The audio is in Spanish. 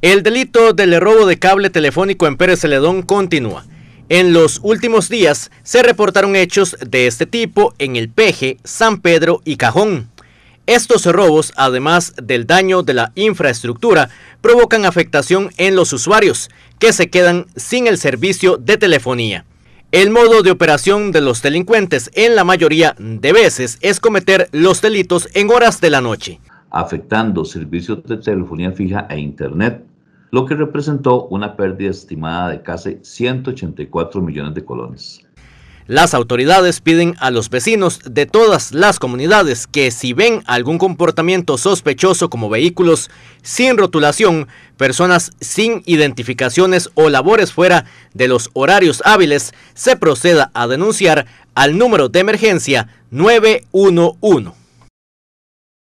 El delito del robo de cable telefónico en Pérez Celedón continúa. En los últimos días se reportaron hechos de este tipo en El Peje, San Pedro y Cajón. Estos robos, además del daño de la infraestructura, provocan afectación en los usuarios, que se quedan sin el servicio de telefonía. El modo de operación de los delincuentes en la mayoría de veces es cometer los delitos en horas de la noche. Afectando servicios de telefonía fija e Internet, lo que representó una pérdida estimada de casi 184 millones de colones. Las autoridades piden a los vecinos de todas las comunidades que si ven algún comportamiento sospechoso como vehículos sin rotulación, personas sin identificaciones o labores fuera de los horarios hábiles, se proceda a denunciar al número de emergencia 911.